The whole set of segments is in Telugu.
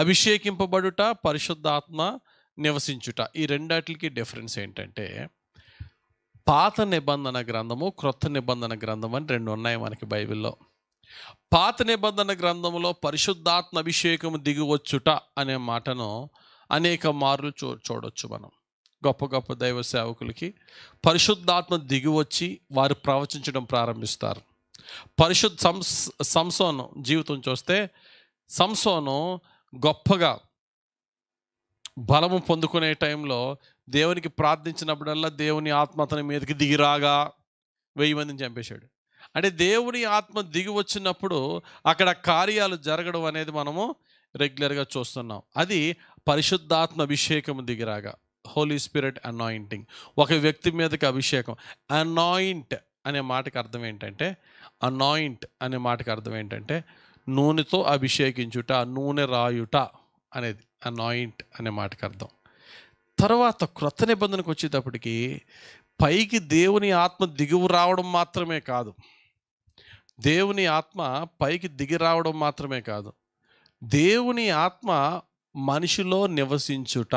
అభిషేకింపబడుట పరిశుద్ధాత్మ నివసించుట ఈ రెండాటికి డిఫరెన్స్ ఏంటంటే పాత నిబంధన గ్రంథము క్రొత్త నిబంధన గ్రంథం అని రెండు ఉన్నాయి మనకి బైబిల్లో పాత నిబంధన గ్రంథంలో పరిశుద్ధాత్మ అభిషేకము దిగువచ్చుట అనే మాటను అనేక మార్లు చూ చూడొచ్చు మనం గొప్ప గొప్ప దైవ సేవకులకి పరిశుద్ధాత్మ దిగివచ్చి వారు ప్రవచించడం ప్రారంభిస్తారు పరిశుద్ధ సంసోను జీవితం చూస్తే సంసోను గొప్పగా బలము పొందుకునే టైంలో దేవునికి ప్రార్థించినప్పుడల్లా దేవుని ఆత్మ అతని మీదకి దిగిరాగా వెయ్యి మందిని చంపేశాడు అంటే దేవుని ఆత్మ దిగి వచ్చినప్పుడు అక్కడ కార్యాలు జరగడం అనేది మనము రెగ్యులర్గా చూస్తున్నాం అది పరిశుద్ధాత్మ అభిషేకం దిగిరాగా హోలీ స్పిరిట్ అనాయింటింగ్ ఒక వ్యక్తి మీదకి అభిషేకం అనాయింట్ అనే మాటకు అర్థం ఏంటంటే అనాయింట్ అనే మాటకు అర్థం ఏంటంటే నూనెతో అభిషేకించుట నూనె రాయుట అనేది అనాయింట్ అనే మాటకు అర్థం తర్వాత క్రొత్త నిబంధనకు వచ్చేటప్పటికి పైకి దేవుని ఆత్మ దిగువ రావడం మాత్రమే కాదు దేవుని ఆత్మ పైకి దిగి రావడం మాత్రమే కాదు దేవుని ఆత్మ మనిషిలో నివసించుట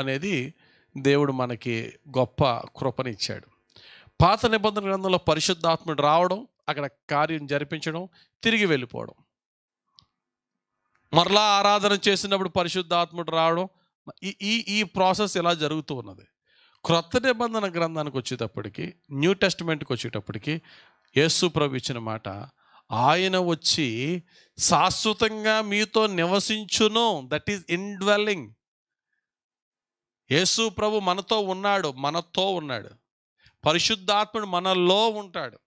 అనేది దేవుడు మనకి గొప్ప కృపనిచ్చాడు పాత నిబంధన గ్రంథంలో పరిశుద్ధాత్ముడు రావడం అక్కడ కార్యం జరిపించడం తిరిగి వెళ్ళిపోవడం మరలా ఆరాధన చేసినప్పుడు పరిశుద్ధాత్ముడు రావడం ఈ ఈ ప్రాసెస్ ఇలా జరుగుతూ ఉన్నది క్రొత్త నిబంధన గ్రంథానికి వచ్చేటప్పటికి న్యూ టెస్ట్మెంట్కి వచ్చేటప్పటికి యేసు ప్రభు ఇచ్చిన మాట ఆయన వచ్చి శాశ్వతంగా మీతో నివసించును దట్ ఈజ్ ఇన్డ్వెల్లింగ్ యేసు ప్రభు మనతో ఉన్నాడు మనతో ఉన్నాడు పరిశుద్ధాత్ముడు మనలో ఉంటాడు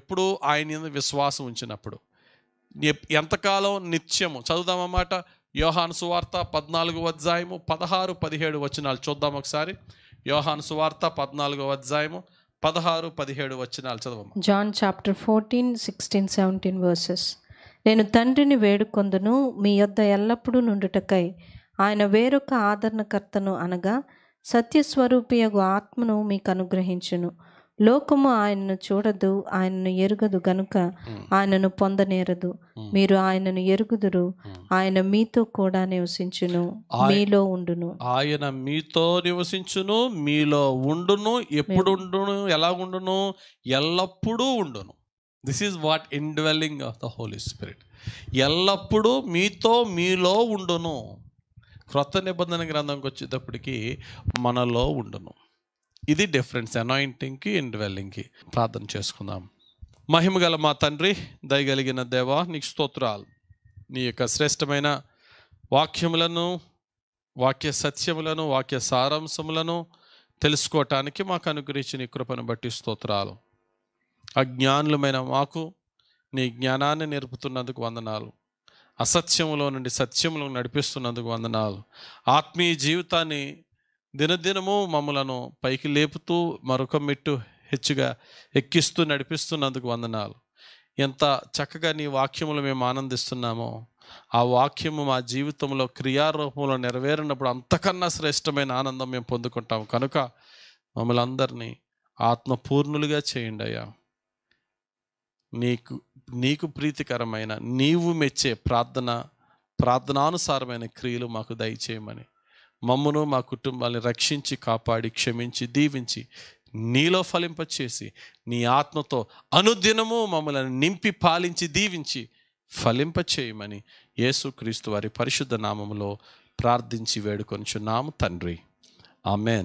ఎప్పుడు ఆయన విశ్వాసం ఉంచినప్పుడు ఎంతకాలం నిత్యము చదువుదామన్నమాట యోహాను సువార్త పద్నాలుగు అధ్యాయము పదహారు పదిహేడు వచనాలు చూద్దాం ఒకసారి యోహాను సువార్త పద్నాలుగో అధ్యాయము పదహారు పదిహేడు వచనాలు చదవము John chapter fourteen sixteen seventeen verses నేను తండ్రిని వేడుకొందును మీ యొద్ద ఎల్లప్పుడూ నుండుటకై ఆయన వేరొక ఆదరణకర్తను అనగా సత్యస్వరూపియగు ఆత్మను మీకు అనుగ్రహించును లోకము ఆయనను చూడదు ఆయనను ఎరుగదు గనుక ఆయనను పొందనేరదు మీరు ఆయనను ఎరుగుదురు ఆయన మీతో కూడా నివసించును మీలో ఉండును ఆయన మీతో నివసించును మీలో ఉండును ఎప్పుడు ఉండును ఎలా ఉండును ఎల్లప్పుడూ ఉండును this is what indwelling of the holy spirit ఎల్లప్పుడూ మీతో మీలో ఉండును క్రొత్త నిబంధన గ్రంథంకి వచ్చేటప్పటికి మనలో ఉండును ఇది డిఫరెన్స్ అనాయింటింగ్కి ఇండ్వెల్లింగ్కి ప్రార్థన చేసుకుందాం మహిమగల మా తండ్రి దయగలిగిన దేవా నీకు స్తోత్రాలు నీ యొక్క శ్రేష్టమైన వాక్యములను వాక్య సత్యములను వాక్య సారాంశములను తెలుసుకోవటానికి మాకు అనుగ్రహించిన కృపను బట్టి స్తోత్రాలు అజ్ఞానులమైన మాకు నీ జ్ఞానాన్ని నేర్పుతున్నందుకు వందనాలు అసత్యములో నుండి సత్యములో నడిపిస్తున్నందుకు వందనాలు ఆత్మీయ జీవితాన్ని దినదినము మమ్మలను పైకి లేపుతూ మరొక మెట్టు హెచ్చుగా ఎక్కిస్తూ నడిపిస్తున్నందుకు వందనాలు ఎంత చక్కగా నీ వాక్యములు మేము ఆనందిస్తున్నామో ఆ వాక్యము మా జీవితంలో క్రియారూపంలో నెరవేరినప్పుడు అంతకన్నా శ్రేష్టమైన ఆనందం మేము పొందుకుంటాం కనుక మమ్మల్ని అందరినీ ఆత్మపూర్ణులుగా చేయండి అయ్యా నీకు నీకు ప్రీతికరమైన నీవు మెచ్చే ప్రార్థన ప్రార్థనానుసారమైన క్రియలు మాకు దయచేయమని మమ్మను మా కుటుంబాన్ని రక్షించి కాపాడి క్షమించి దీవించి నీలో ఫలింపచేసి నీ ఆత్మతో అనుదినము మమ్మల్ని నింపి పాలించి దీవించి ఫలింపచేయమని యేసుక్రీస్తు వారి పరిశుద్ధ నామంలో ప్రార్థించి వేడుకొంచున్నాము తండ్రి ఆమెన్